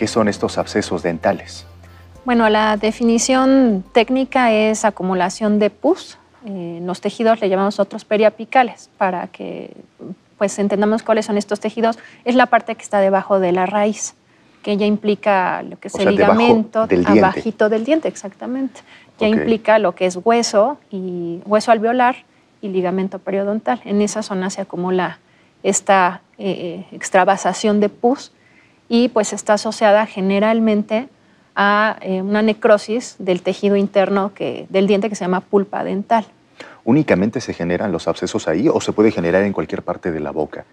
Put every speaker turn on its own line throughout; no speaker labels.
¿Qué son estos abscesos dentales?
Bueno, la definición técnica es acumulación de pus. Eh, en los tejidos le llamamos otros periapicales para que pues entendamos cuáles son estos tejidos. Es la parte que está debajo de la raíz, que ya implica lo que es el ligamento, del abajito del diente, exactamente. Ya implica lo que es hueso y hueso alveolar y ligamento periodontal. En esa zona se acumula esta eh, eh, extravasación de pus y pues está asociada generalmente a eh, una necrosis del tejido interno que, del diente que se llama pulpa dental.
¿Únicamente se generan los abscesos ahí o se puede generar en cualquier parte de la boca?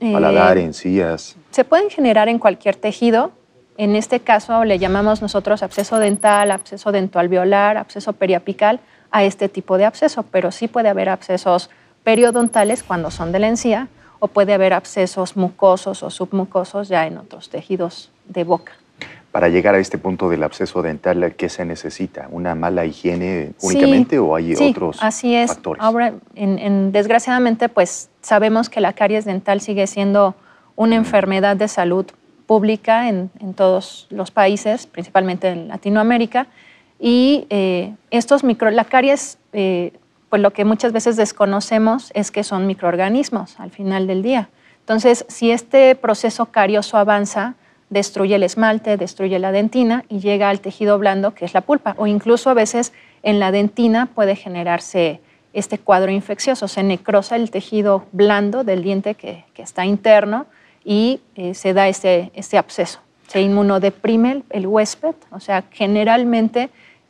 Eh, Paladar, encías.
Se pueden generar en cualquier tejido. En este caso le llamamos nosotros absceso dental, absceso dentoalveolar, absceso periapical a este tipo de absceso, pero sí puede haber abscesos periodontales cuando son de la encía o puede haber abscesos mucosos o submucosos ya en otros tejidos de boca.
Para llegar a este punto del absceso dental, ¿qué se necesita? ¿Una mala higiene únicamente o hay sí, otros así es.
Ahora, en, desgraciadamente, pues sabemos que la caries dental sigue siendo una enfermedad de salud pública en, todos los países, principalmente en Latinoamérica, y eh, estos micro, la caries eh, pues, lo que muchas veces desconocemos es que son microorganismos al final del día. Entonces, si este proceso carioso avanza, destruye el esmalte, destruye la dentina y llega al tejido blando, que es la pulpa, o incluso a veces en la dentina puede generarse este cuadro infeccioso, se necrosa el tejido blando del diente que, está interno y eh, se da este, este, absceso. Se inmunodeprime el, el huésped, o sea, generalmente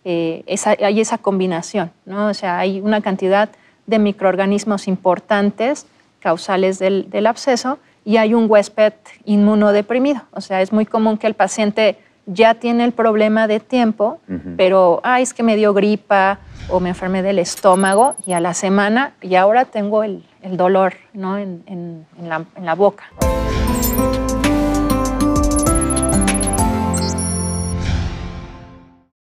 eh, hay esa combinación, ¿no? O sea, hay una cantidad de microorganismos importantes causales del, absceso y hay un huésped inmunodeprimido. O sea, es muy común que el paciente ya tiene el problema de tiempo, pero, ay, es que me dio gripa o me enfermé del estómago y a la semana y ahora tengo el, dolor ¿no? en la boca.